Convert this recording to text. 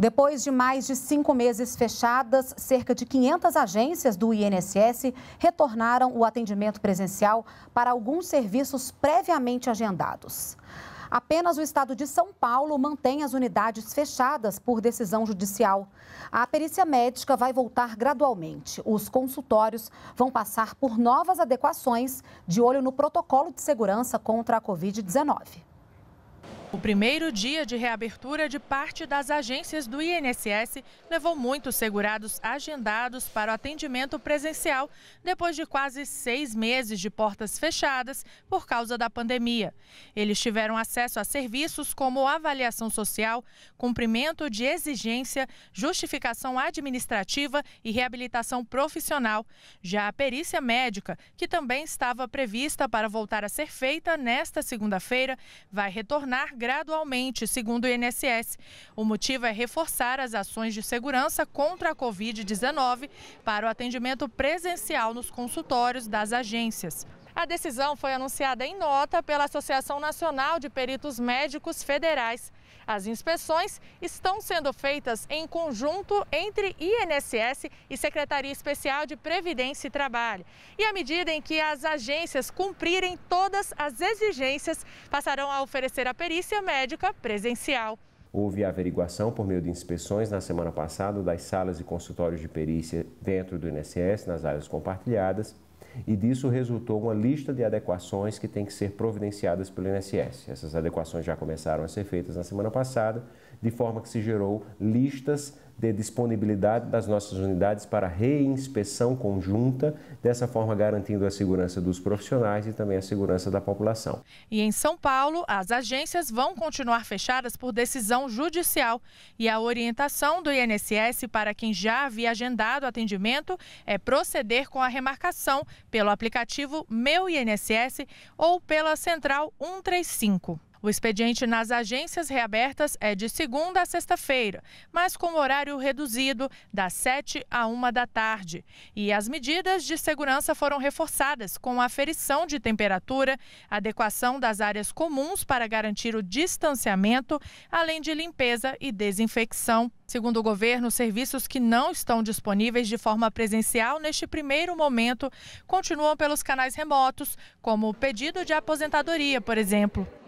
Depois de mais de cinco meses fechadas, cerca de 500 agências do INSS retornaram o atendimento presencial para alguns serviços previamente agendados. Apenas o estado de São Paulo mantém as unidades fechadas por decisão judicial. A perícia médica vai voltar gradualmente. Os consultórios vão passar por novas adequações de olho no protocolo de segurança contra a Covid-19. O primeiro dia de reabertura de parte das agências do INSS levou muitos segurados agendados para o atendimento presencial depois de quase seis meses de portas fechadas por causa da pandemia. Eles tiveram acesso a serviços como avaliação social, cumprimento de exigência, justificação administrativa e reabilitação profissional. Já a perícia médica, que também estava prevista para voltar a ser feita nesta segunda-feira, vai retornar gradualmente, segundo o INSS. O motivo é reforçar as ações de segurança contra a Covid-19 para o atendimento presencial nos consultórios das agências. A decisão foi anunciada em nota pela Associação Nacional de Peritos Médicos Federais. As inspeções estão sendo feitas em conjunto entre INSS e Secretaria Especial de Previdência e Trabalho. E à medida em que as agências cumprirem todas as exigências, passarão a oferecer a perícia médica presencial. Houve averiguação por meio de inspeções na semana passada das salas e consultórios de perícia dentro do INSS, nas áreas compartilhadas e disso resultou uma lista de adequações que tem que ser providenciadas pelo INSS. Essas adequações já começaram a ser feitas na semana passada, de forma que se gerou listas de disponibilidade das nossas unidades para reinspeção conjunta, dessa forma garantindo a segurança dos profissionais e também a segurança da população. E em São Paulo, as agências vão continuar fechadas por decisão judicial e a orientação do INSS para quem já havia agendado atendimento é proceder com a remarcação pelo aplicativo Meu INSS ou pela central 135. O expediente nas agências reabertas é de segunda a sexta-feira, mas com horário reduzido, das 7 à 1 da tarde. E as medidas de segurança foram reforçadas com aferição de temperatura, adequação das áreas comuns para garantir o distanciamento, além de limpeza e desinfecção. Segundo o governo, serviços que não estão disponíveis de forma presencial neste primeiro momento continuam pelos canais remotos, como o pedido de aposentadoria, por exemplo.